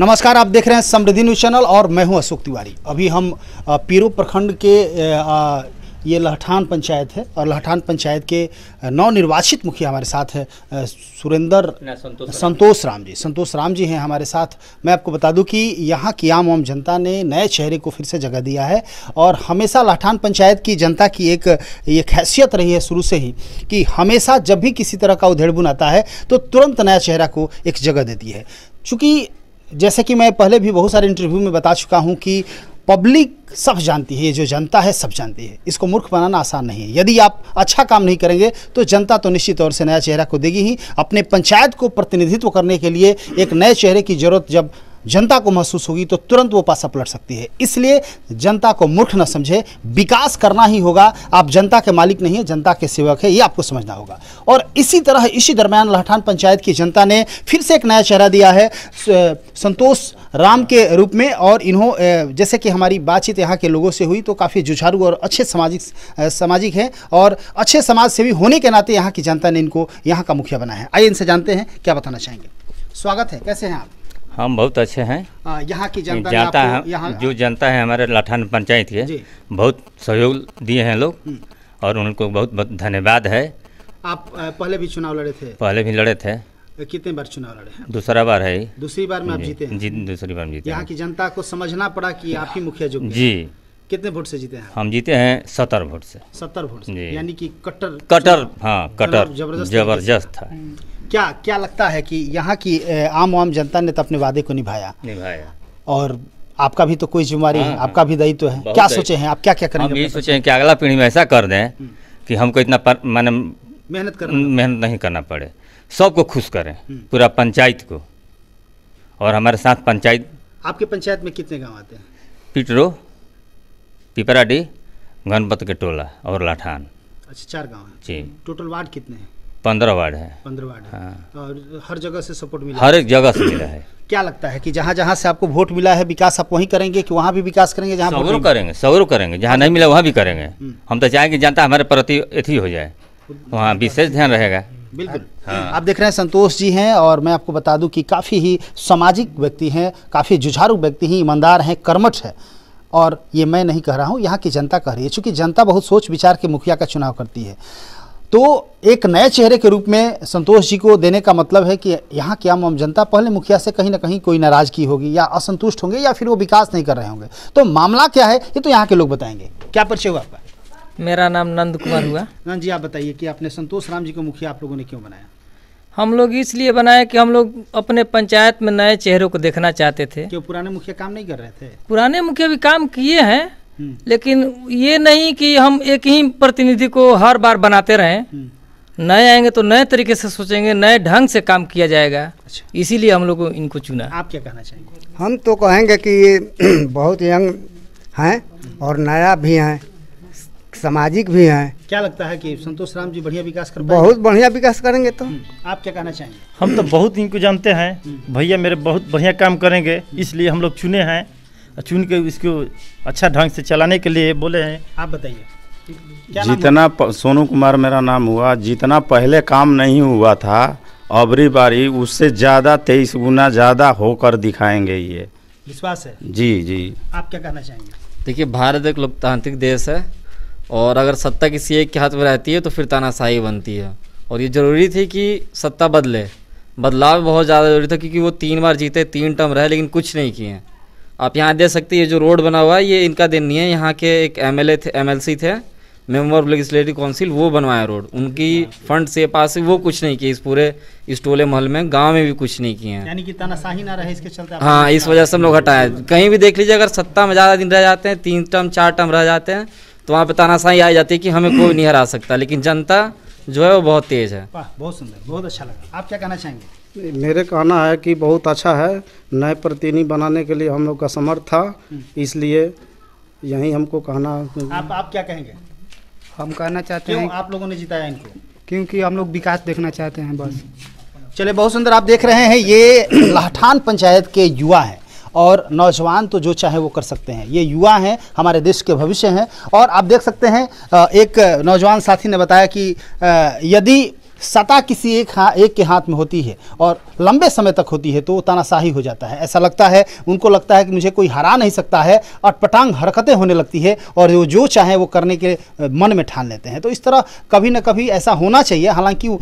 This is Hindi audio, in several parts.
नमस्कार आप देख रहे हैं समृद्धि न्यूज चैनल और मैं हूं अशोक तिवारी अभी हम पीरो प्रखंड के ये लहठान पंचायत है और लहठान पंचायत के नवनिर्वाचित मुखिया हमारे साथ है सुरेंद्र संतोष, संतोष राम जी संतोष राम जी हैं हमारे साथ मैं आपको बता दूं कि यहाँ की आम आम जनता ने नए चेहरे को फिर से जगह दिया है और हमेशा लहठान पंचायत की जनता की एक ये खैसियत रही है शुरू से ही कि हमेशा जब भी किसी तरह का उधेड़बुन आता है तो तुरंत नया चेहरा को एक जगह देती है चूँकि जैसे कि मैं पहले भी बहुत सारे इंटरव्यू में बता चुका हूँ कि पब्लिक सब जानती है ये जो जनता है सब जानती है इसको मूर्ख बनाना आसान नहीं है यदि आप अच्छा काम नहीं करेंगे तो जनता तो निश्चित तौर से नया चेहरा को देगी ही अपने पंचायत को प्रतिनिधित्व करने के लिए एक नए चेहरे की जरूरत जब जनता को महसूस होगी तो तुरंत वो पासा पलट सकती है इसलिए जनता को मूर्ख न समझे विकास करना ही होगा आप जनता के मालिक नहीं है जनता के सेवक है ये आपको समझना होगा और इसी तरह इसी दरमियान लहठान पंचायत की जनता ने फिर से एक नया चेहरा दिया है संतोष राम के रूप में और इन्हों जैसे कि हमारी बातचीत यहाँ के लोगों से हुई तो काफ़ी जुझारू और अच्छे सामाजिक सामाजिक हैं और अच्छे समाज सेवी होने के नाते यहाँ की जनता ने इनको यहाँ का मुखिया बनाया है आइए इनसे जानते हैं क्या बताना चाहेंगे स्वागत है कैसे हैं आप हम बहुत अच्छे हैं यहाँ की जनता जनता है जो जनता है हमारे लाठान पंचायत के बहुत सहयोग दिए हैं लोग हम्म। और उनको बहुत बहुत धन्यवाद है आप पहले भी चुनाव लड़े थे पहले भी लड़े थे कितने बार चुनाव लड़े हैं दूसरा बार है दूसरी बार में आप जीते हैं जी दूसरी बार जीते यहाँ की जनता को समझना पड़ा कि आप ही मुखिया जो जी कितने वोट से जीते हैं हम जीते हैं सत्तर वोट से सत्तर वोट यानी कि कट्टर कट्टर हाँ कट्टर जबरदस्त जबरदस्त था हम्म। क्या क्या लगता है कि यहाँ की आम आम जनता ने तो अपने वादे को निभाया निभाया और आपका भी तो कोई जिम्मेवारी हाँ, है हाँ। आपका भी दायित्व तो है क्या सोचे हैं आप क्या क्या करेंगे हम ये सोचे हैं कि अगला पीढ़ी में ऐसा कर दें हम्म। कि हमको इतना मैंने मेहनत कर मेहनत नहीं करना पड़े सबको खुश करें हम्म। पूरा पंचायत को और हमारे साथ पंचायत आपके पंचायत में कितने गाँव आते हैं पिटरो पिपराडी गणपत के टोला और लाठान अच्छा चार गाँव जी टोटल वार्ड कितने हैं पंद्रह वार्ड है पंद्रह वार्ड हाँ तो और हर जगह से सपोर्ट मिला हर एक जगह से मिला है क्या लगता है कि जहाँ जहाँ से आपको वोट मिला है विकास आप वहीं करेंगे कि वहाँ भी विकास करेंगे जहाँ सगरों करेंगे सगरों करेंगे जहाँ नहीं मिला वहाँ भी करेंगे हम्म। हम तो चाहेंगे जनता हमारे प्रति अथी हो जाए वहाँ विशेष ध्यान रहेगा बिल्कुल हाँ। आप देख रहे हैं संतोष जी हैं और मैं आपको बता दूं कि काफ़ी ही सामाजिक व्यक्ति हैं काफ़ी जुझारू व्यक्ति हैं ईमानदार हैं कर्मठ है और ये मैं नहीं कह रहा हूँ यहाँ की जनता कह रही है चूँकि जनता बहुत सोच विचार के मुखिया का चुनाव करती है तो एक नए चेहरे के रूप में संतोष जी को देने का मतलब है कि यहाँ की आम जनता पहले मुखिया से कहीं ना कहीं कोई नाराजगी होगी या असंतुष्ट होंगे या फिर वो विकास नहीं कर रहे होंगे तो मामला क्या है ये तो यहाँ के लोग बताएंगे क्या परिचय हुआ आपका मेरा नाम नंद कुमार हुआ नंद जी आप बताइए कि आपने संतोष राम जी को मुखिया आप लोगों ने क्यों बनाया हम लोग इसलिए बनाए कि हम लोग अपने पंचायत में नए चेहरों को देखना चाहते थे क्यों पुराने मुखिया काम नहीं कर रहे थे पुराने मुखिया भी काम किए हैं लेकिन ये नहीं कि हम एक ही प्रतिनिधि को हर बार बनाते रहें नए आएंगे तो नए तरीके से सोचेंगे नए ढंग से काम किया जाएगा अच्छा। इसीलिए हम लोग इनको चुना आप क्या कहना चाहेंगे हम तो कहेंगे कि ये बहुत यंग हैं और नया भी हैं सामाजिक भी हैं क्या लगता है कि संतोष राम जी बढ़िया विकास कर बहुत बढ़िया विकास करेंगे तो हम्म। आप क्या कहना चाहेंगे हम तो बहुत इनको जानते हैं हम्म। भैया मेरे बहुत बढ़िया काम करेंगे हम्म। इसलिए हम लोग चुने हैं चुन के इसको अच्छा ढंग से चलाने के लिए बोले हैं आप बताइए जितना सोनू कुमार मेरा नाम हुआ जितना पहले काम नहीं हुआ था अबरी बारी उससे ज़्यादा तेईस गुना ज़्यादा होकर दिखाएंगे ये विश्वास है जी जी आप क्या कहना चाहेंगे देखिए भारत एक लोकतांत्रिक देश है और अगर सत्ता किसी एक के हाथ में रहती है तो फिर तानाशाही बनती है और ये ज़रूरी थी कि सत्ता बदले बदलाव बहुत ज़्यादा ज़रूरी था क्योंकि वो तीन बार जीते तीन टर्म रहे लेकिन कुछ नहीं किए आप यहाँ दे सकते हैं ये जो रोड बना हुआ है ये इनका दिन नहीं है यहाँ के एक एम एल थे एम थे मेम्बर ऑफ लेजिस्लेटिव काउंसिल वो बनवाया रोड उनकी फंड से पास वो कुछ नहीं किए इस पूरे इस टोले महल में गांव में भी कुछ नहीं किए हैं यानी कि तानाशाही ना रहे इसके चलते हाँ इस वजह से हम लोग हटाए कहीं भी देख लीजिए अगर सत्ता में ज़्यादा दिन रह जाते हैं तीन टर्म चार टर्म रह जाते हैं तो वहाँ पर तानाशाही आ जाती है कि हमें कोई नहीं हरा सकता लेकिन जनता जो है वो बहुत तेज़ है बहुत सुंदर बहुत अच्छा लगा आप क्या कहना चाहेंगे मेरे कहना है कि बहुत अच्छा है नए प्रतिनिधि बनाने के लिए हम लोग का समर्थ था हम्म। इसलिए यही हमको कहना आप आप क्या कहेंगे हम कहना चाहते हैं आप लोगों ने जिताया इनको क्योंकि हम लोग विकास देखना चाहते हैं बस चले बहुत सुंदर आप देख रहे हैं ये लाहठान पंचायत के युवा हैं और नौजवान तो जो चाहे वो कर सकते हैं ये युवा हैं हमारे देश के भविष्य हैं और आप देख सकते हैं एक नौजवान साथी ने बताया कि यदि सता किसी एक हाँ एक के हाथ में होती है और लंबे समय तक होती है तो वो तानाशाही हो जाता है ऐसा लगता है उनको लगता है कि मुझे कोई हरा नहीं सकता है अटपटांग हरकतें होने लगती है और वो जो चाहे वो करने के मन में ठान लेते हैं तो इस तरह कभी ना कभी ऐसा होना चाहिए हालांकि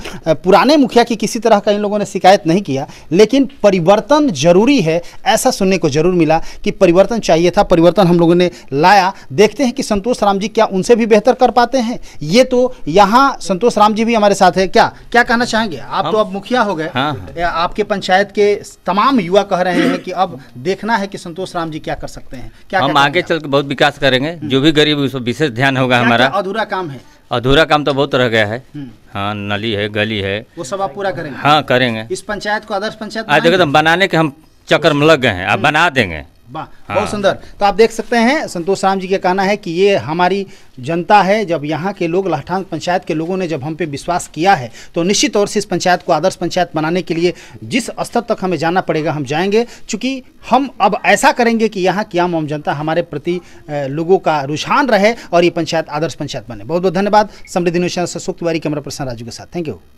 पुराने मुखिया की किसी तरह का इन लोगों ने शिकायत नहीं किया लेकिन परिवर्तन जरूरी है ऐसा सुनने को जरूर मिला कि परिवर्तन चाहिए था परिवर्तन हम लोगों ने लाया देखते हैं कि संतोष राम जी क्या उनसे भी बेहतर कर पाते हैं ये तो यहाँ संतोष राम जी भी हमारे साथ है क्या मुखिया क्या कहना चाहेंगे आप तो हम? तो अब मुखिया हो गए हाँ।, हाँ। आपके पंचायत के तमाम युवा कह रहे हैं कि अब देखना है कि संतोष राम जी क्या कर सकते हैं क्या हम आगे चल के बहुत विकास करेंगे हम्म। जो भी गरीब उसको विशेष ध्यान होगा हमारा अधूरा काम है अधूरा काम तो बहुत रह गया है हम्म। हाँ नली है गली है वो सब आप पूरा करेंगे हाँ करेंगे इस पंचायत को आदर्श पंचायत देखो तो बनाने के हम चक्कर में लग गए हैं आप हम्म। बना देंगे वाह हाँ। बहुत सुंदर तो आप देख सकते हैं संतोष राम जी का कहना है कि ये हमारी जनता है जब यहाँ के लोग लहठान पंचायत के लोगों ने जब हम पे विश्वास किया है तो निश्चित तौर से इस पंचायत को आदर्श पंचायत बनाने के लिए जिस स्तर तक हमें जाना पड़ेगा हम जाएंगे क्योंकि हम अब ऐसा करेंगे कि यहाँ की आम आम जनता हमारे प्रति लोगों का रुझान रहे और ये पंचायत आदर्श पंचायत बने बहुत बहुत धन्यवाद समृद्धि निशान तिवारी कैमरा पर्सन राजू के साथ थैंक यू